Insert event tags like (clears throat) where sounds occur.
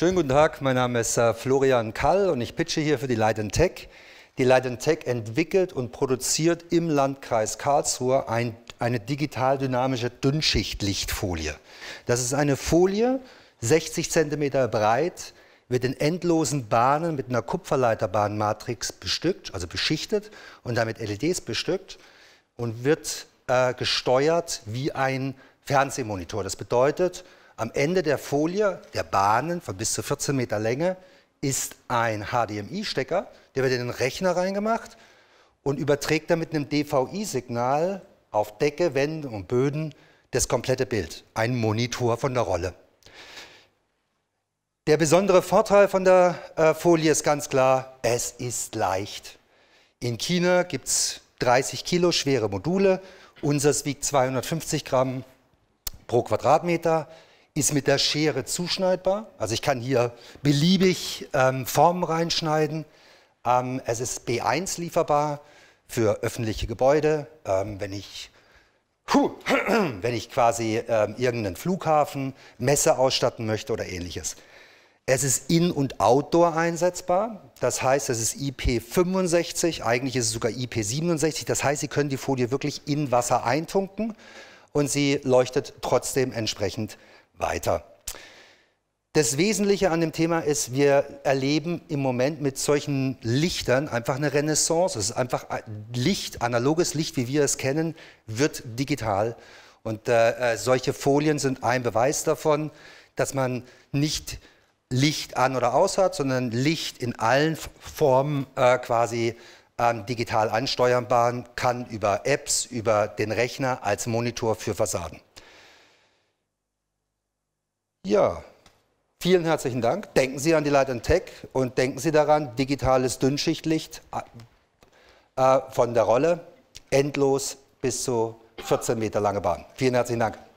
Schönen guten Tag, mein Name ist äh, Florian Kall und ich pitche hier für die Leiden Tech. Die Leiden Tech entwickelt und produziert im Landkreis Karlsruhe ein, eine digital dynamische Dünnschichtlichtfolie. Das ist eine Folie, 60 cm breit, wird in endlosen Bahnen mit einer Kupferleiterbahnmatrix bestückt, also beschichtet und damit LEDs bestückt und wird äh, gesteuert wie ein Fernsehmonitor. Das bedeutet, am Ende der Folie, der Bahnen von bis zu 14 Meter Länge, ist ein HDMI-Stecker, der wird in den Rechner reingemacht und überträgt damit einem DVI-Signal auf Decke, Wände und Böden das komplette Bild. Ein Monitor von der Rolle. Der besondere Vorteil von der äh, Folie ist ganz klar, es ist leicht. In China gibt es 30 Kilo schwere Module, unseres wiegt 250 Gramm pro Quadratmeter ist mit der Schere zuschneidbar. Also ich kann hier beliebig ähm, Formen reinschneiden. Ähm, es ist B1 lieferbar für öffentliche Gebäude. Ähm, wenn, ich, (clears throat) wenn ich quasi ähm, irgendeinen Flughafen, Messe ausstatten möchte oder ähnliches. Es ist in- und outdoor einsetzbar. Das heißt, es ist IP65, eigentlich ist es sogar IP67. Das heißt, Sie können die Folie wirklich in Wasser eintunken und sie leuchtet trotzdem entsprechend weiter. Das Wesentliche an dem Thema ist, wir erleben im Moment mit solchen Lichtern einfach eine Renaissance. Es ist einfach Licht, analoges Licht, wie wir es kennen, wird digital. Und äh, äh, solche Folien sind ein Beweis davon, dass man nicht Licht an oder aus hat, sondern Licht in allen Formen äh, quasi ähm, digital ansteuern kann über Apps, über den Rechner als Monitor für Fassaden. Ja, vielen herzlichen Dank. Denken Sie an die Light and Tech und denken Sie daran, digitales Dünnschichtlicht äh, äh von der Rolle endlos bis zu 14 Meter lange Bahn. Vielen herzlichen Dank.